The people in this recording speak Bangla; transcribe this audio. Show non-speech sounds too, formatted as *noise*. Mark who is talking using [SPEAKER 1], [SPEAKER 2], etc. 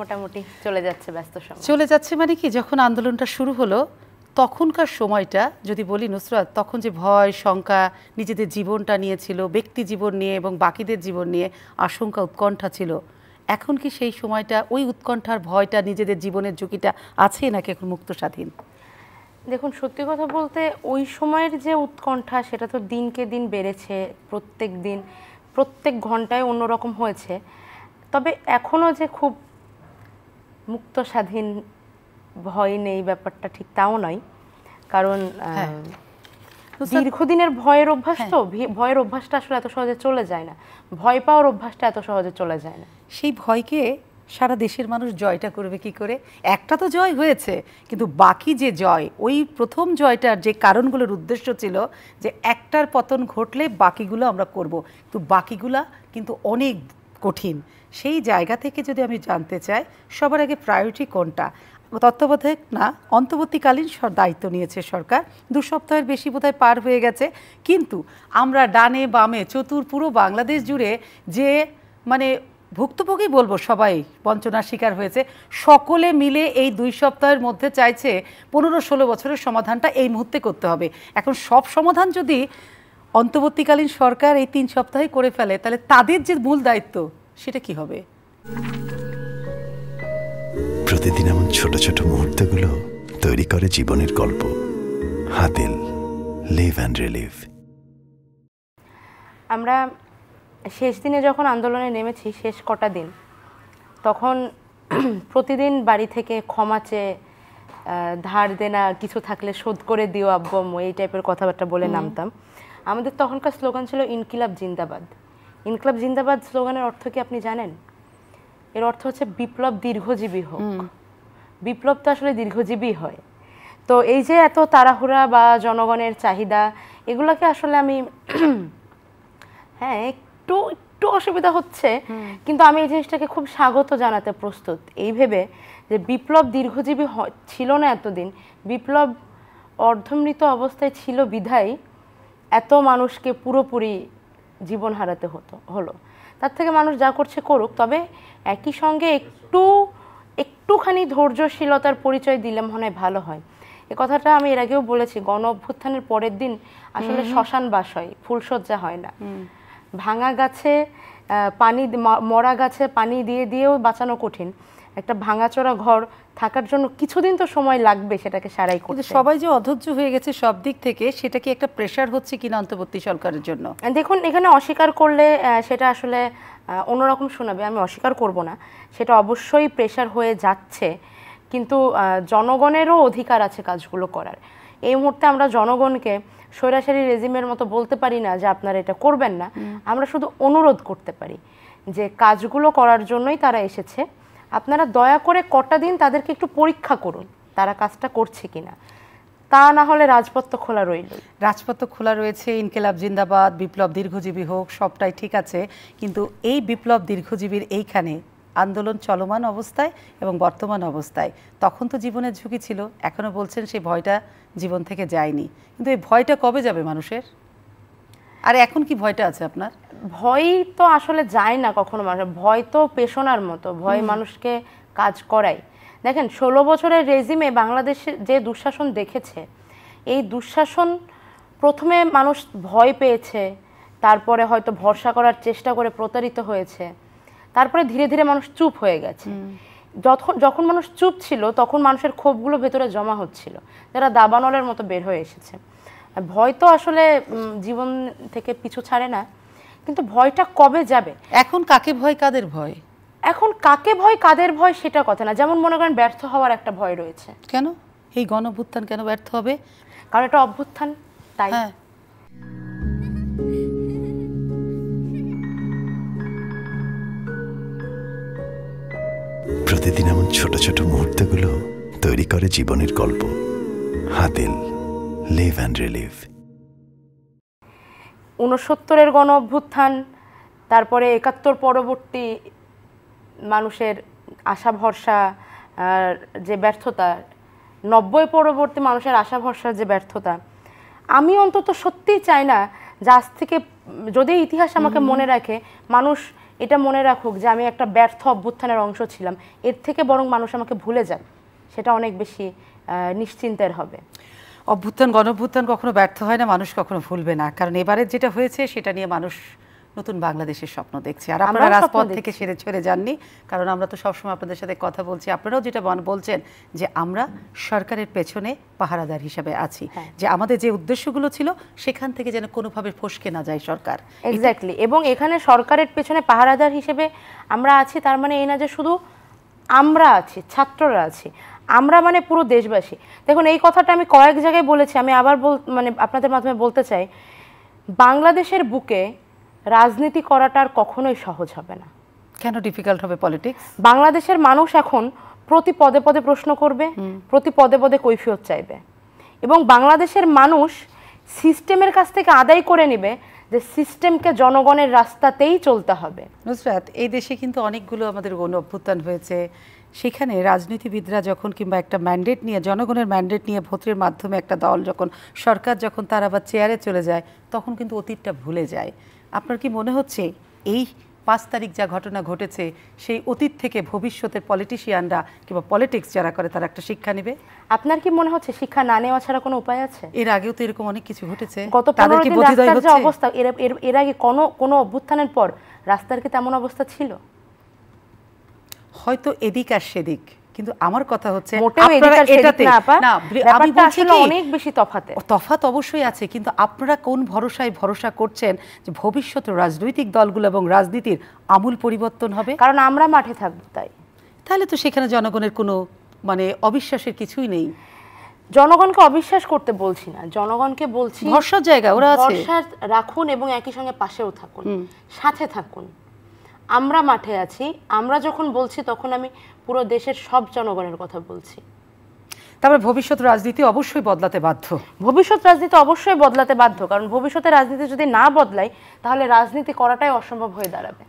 [SPEAKER 1] মোটামুটি চলে যাচ্ছে ব্যস্ত সময়
[SPEAKER 2] চলে যাচ্ছে মানে কি যখন আন্দোলনটা শুরু হলো তখনকার সময়টা যদি বলি নুসরাত তখন যে ভয় শঙ্কা নিজেদের জীবনটা নিয়েছিল ব্যক্তি জীবন নিয়ে এবং বাকিদের জীবন নিয়ে আশঙ্কা উৎকণ্ঠা ছিল এখন কি সেই সময়টা ওই উৎকণ্ঠার ভয়টা নিজেদের জীবনের ঝুঁকিটা আছে নাকি এখন মুক্ত স্বাধীন দেখুন
[SPEAKER 1] সত্যি কথা বলতে ওই সময়ের যে উৎকণ্ঠা সেটা তো দিনকে দিন বেড়েছে প্রত্যেক দিন প্রত্যেক ঘন্টায় অন্যরকম হয়েছে তবে এখনও যে খুব মুক্ত স্বাধীন ভয় নেই ব্যাপারটা ঠিক তাও নয় কারণ হ্যাঁ। দীর্ঘদিনের ভয়ের অভ্যাস হ্যাঁ। তো ভয়ের অভ্যাসটা আসলে এত
[SPEAKER 2] সহজে চলে যায় না ভয় পাওয়ার অভ্যাসটা এত সহজে চলে যায় না সেই ভয়কে সারা দেশের মানুষ জয়টা করবে কি করে একটা তো জয় হয়েছে কিন্তু বাকি যে জয় ওই প্রথম জয়টার যে কারণগুলোর উদ্দেশ্য ছিল যে একটার পতন ঘটলে বাকিগুলো আমরা করব কিন্তু বাকিগুলা কিন্তু অনেক কঠিন সেই জায়গা থেকে যদি আমি জানতে চাই সবার আগে প্রায়োরিটি কোনটা তত্ত্বাবধায়ক না অন্তর্বর্তীকালীন দায়িত্ব নিয়েছে সরকার দু সপ্তাহের বেশি বোধহয় পার হয়ে গেছে কিন্তু আমরা ডানে বামে চতুর পুরো বাংলাদেশ জুড়ে যে মানে ভুক্তভোগী বলবো সবাই বঞ্চনার শিকার হয়েছে সকলে মিলে এই দুই সপ্তাহের মধ্যে চাইছে পনেরো ষোলো বছরের সমাধানটা এই মুহূর্তে করতে হবে এখন সব সমাধান যদি অন্তর্বর্তীকালীন সরকার এই তিন সপ্তাহে করে ফেলে তাহলে তাদের যে মূল দায়িত্ব সেটা কি হবে
[SPEAKER 1] প্রতিদিন এমন ছোট ছোট মুহূর্তগুলো তৈরি করে জীবনের গল্প হাতিল লিভ অ্যান্ড রিলিভ আমরা শেষ দিনে যখন আন্দোলনে নেমেছি শেষ কটা দিন তখন *clears throat* প্রতিদিন বাড়ি থেকে ক্ষমা চেয়ে ধার দেনা কিছু থাকলে শোধ করে দিও আব্বু আম্মু এই টাইপের কথাবার্তা বলে নামতাম আমাদের তখনকার স্লোগান ছিল ইনকিলাব জিন্দাবাদ ইনকিলাব জিন্দাবাদ স্লোগানের অর্থ কি আপনি জানেন এর অর্থ হচ্ছে বিপ্লব দীর্ঘজীবী হোক বিপ্লব তো আসলে দীর্ঘজীবী হয় তো এই যে এত তাড়াহুড়া বা জনগণের চাহিদা এগুলোকে আসলে আমি *clears throat* হ্যাঁ একটু একটু অসুবিধা হচ্ছে কিন্তু আমি এই জিনিসটাকে খুব স্বাগত জানাতে প্রস্তুত এই ভেবে যে বিপ্লব দীর্ঘজীবী ছিল না এতদিন বিপ্লব অর্ধমৃত অবস্থায় ছিল বিধায় এত মানুষকে পুরোপুরি জীবন হারাতে হতো হলো তার থেকে মানুষ যা করছে করুক তবে একই সঙ্গে একটু একটুখানি ধৈর্যশীলতার পরিচয় দিলে মনে হয় ভালো হয় এ কথাটা আমি এর আগেও বলেছি গণ অভ্যুত্থানের পরের দিন আসলে শ্মশান বাস হয় ফুলসজ্জা হয় না ভাঙা গাছে পানি মরা গাছে পানি দিয়ে দিয়েও বাঁচানো কঠিন একটা ভাঙাচোরা ঘর থাকার জন্য কিছুদিন তো সময় লাগবে সেটাকে সারাই করতে সবাই
[SPEAKER 2] যে অধৈর্য হয়ে গেছে সব দিক থেকে সেটা কি একটা প্রেশার হচ্ছে কিনা অন্তর্বর্তী সরকারের জন্য দেখুন এখানে
[SPEAKER 1] অস্বীকার করলে সেটা আসলে অন্যরকম শোনাবে আমি অস্বীকার করব না সেটা অবশ্যই প্রেশার হয়ে যাচ্ছে কিন্তু জনগণেরও অধিকার আছে কাজগুলো করার এই মুহূর্তে আমরা জনগণকে সৈরাসারি রেজিমের মতো বলতে পারি না যে আপনারা এটা করবেন না আমরা শুধু অনুরোধ করতে পারি যে কাজগুলো করার জন্যই তারা এসেছে
[SPEAKER 2] আপনারা দয়া করে কটা দিন তাদেরকে একটু পরীক্ষা করুন তারা কাজটা করছে কিনা তা না হলে রাজপথ তো খোলা রইল রাজপথ তো খোলা রয়েছে ইনকেলাব জিন্দাবাদ বিপ্লব দীর্ঘজীবী হোক সবটাই ঠিক আছে কিন্তু এই বিপ্লব দীর্ঘজীবীর এইখানে আন্দোলন চলমান অবস্থায় এবং বর্তমান অবস্থায় তখন তো জীবনের ঝুঁকি ছিল এখনও বলছেন সেই ভয়টা জীবন থেকে যায়নি কিন্তু এই ভয়টা কবে যাবে মানুষের আর এখন কি ভয়টা আছে আপনার ভয় তো আসলে যায় না কখনো মানুষের ভয় তো পেশনার মতো ভয় মানুষকে
[SPEAKER 1] কাজ করায় দেখেন ষোলো বছরের রেজিমে বাংলাদেশে যে দুঃশাসন দেখেছে এই দুঃশাসন প্রথমে মানুষ ভয় পেয়েছে তারপরে হয়তো ভরসা করার চেষ্টা করে প্রতারিত হয়েছে তারপরে ধীরে ধীরে মানুষ চুপ হয়ে গেছে যখন যখন মানুষ চুপ ছিল তখন মানুষের ক্ষোভগুলো ভেতরে জমা হচ্ছিল যারা দাবানলের মতো বের হয়ে এসেছে ভয় তো আসলে জীবন থেকে পিছু ছাড়ে না
[SPEAKER 2] কিন্তু ভয়টা কবে যাবে এখন কাকে ভয় কাদের ভয় এখন কাকে ভয় কাদের ভয় সেটা কথা না যেমন মনে করেন ব্যর্থ হওয়ার একটা ভয় রয়েছে কেন এই গণভ্যুত্থান কেন ব্যর্থ হবে
[SPEAKER 1] কারণ এটা অভ্যুত্থান তাই হ্যাঁ প্রতিদিন এমন ছোট ছোট মুহূর্তগুলো তৈরি করে জীবনের গল্প হাতেল লিভ অ্যান্ড রিলিভ ঊনসত্তরের গণ অভ্যুত্থান তারপরে একাত্তর পরবর্তী মানুষের আশা ভরসা যে ব্যর্থতা নব্বই পরবর্তী মানুষের আশা ভরসার যে ব্যর্থতা আমি অন্তত সত্যিই চাই না যে আজ থেকে যদি ইতিহাস আমাকে মনে রাখে মানুষ এটা মনে রাখুক যে আমি একটা ব্যর্থ অভ্যুত্থানের অংশ ছিলাম এর থেকে বরং মানুষ আমাকে ভুলে যাক সেটা অনেক বেশি নিশ্চিন্তের হবে
[SPEAKER 2] অভ্যুত্থান গণভ্যুত্থান কখনো ব্যর্থ হয় না মানুষ কখনো ভুলবে না কারণ এবারে যেটা হয়েছে সেটা নিয়ে মানুষ নতুন বাংলাদেশের স্বপ্ন দেখছে আর আমরা রাজপথ থেকে সেরে ছেড়ে যাননি কারণ আমরা তো সবসময় আপনাদের সাথে কথা বলছি আপনারাও যেটা বলছেন যে আমরা সরকারের পেছনে পাহারাদার হিসাবে আছি হ্যাঁ। যে আমাদের যে উদ্দেশ্যগুলো ছিল সেখান থেকে যেন কোনোভাবে ফসকে না যায় সরকার এক্স্যাক্টলি এবং এখানে সরকারের পেছনে পাহারাদার হিসেবে আমরা আছি তার মানে এই না যে শুধু
[SPEAKER 1] আমরা আছি ছাত্ররা আছি আমরা মানে পুরো দেশবাসী দেখুন এই কথাটা আমি কয়েক জায়গায় বলেছি আমি আবার বল মানে আপনাদের মাধ্যমে বলতে চাই বাংলাদেশের বুকে রাজনীতি করাটা আর কখনোই সহজ হবে না কেন ডিফিকাল্ট হবে পলিটিক্স বাংলাদেশের মানুষ এখন প্রতি পদে পদে প্রশ্ন করবে প্রতি পদে পদে কৈফিয়ত চাইবে এবং বাংলাদেশের মানুষ সিস্টেমের কাছ থেকে আদায় করে নেবে যে সিস্টেমকে জনগণের
[SPEAKER 2] রাস্তাতেই চলতে হবে নুসরাত এই দেশে কিন্তু অনেকগুলো আমাদের গণ অভ্যুত্থান হয়েছে সেখানে রাজনীতিবিদরা যখন কিংবা একটা ম্যান্ডেট নিয়ে জনগণের ম্যান্ডেট নিয়ে ভোটের মাধ্যমে একটা দল যখন সরকার যখন তার আবার চেয়ারে চলে যায় তখন কিন্তু অতীতটা ভুলে যায় আপনার কি মনে হচ্ছে এই পাঁচ তারিখ যা ঘটনা ঘটেছে সেই অতীত থেকে ভবিষ্যতের পলিটিশিয়ানরা কিংবা পলিটিক্স যারা করে তারা একটা শিক্ষা নেবে আপনার কি মনে হচ্ছে শিক্ষা না নেওয়া ছাড়া কোনো উপায় আছে এর আগেও তো এরকম অনেক কিছু ঘটেছে গত অবস্থা এর আগে কোনো কোনো অভ্যুত্থানের পর রাস্তার কি তেমন অবস্থা ছিল হয়তো এদিক আর সেদিক কিন্তু আমার কথা হচ্ছে অনেক বেশি তফাতে তফাত অবশ্যই আছে কিন্তু আপনারা কোন ভরসায় ভরসা করছেন যে ভবিষ্যতে রাজনৈতিক দলগুলো এবং রাজনীতির আমূল পরিবর্তন হবে কারণ আমরা মাঠে থাকবো তাই তাহলে তো সেখানে জনগণের কোনো মানে অবিশ্বাসের কিছুই নেই জনগণকে অবিশ্বাস করতে বলছি না জনগণকে বলছি ভরসার জায়গা ওরা আছে
[SPEAKER 1] রাখুন এবং একই সঙ্গে পাশেও থাকুন সাথে থাকুন আমরা মাঠে আছি আমরা যখন বলছি তখন আমি পুরো দেশের সব জনগণের কথা বলছি
[SPEAKER 2] তারপরে ভবিষ্যৎ রাজনীতি অবশ্যই বদলাতে বাধ্য
[SPEAKER 1] ভবিষ্যৎ রাজনীতি অবশ্যই বদলাতে বাধ্য কারণ ভবিষ্যতে রাজনীতি যদি না বদলায় তাহলে রাজনীতি করাটাই অসম্ভব হয়ে দাঁড়াবে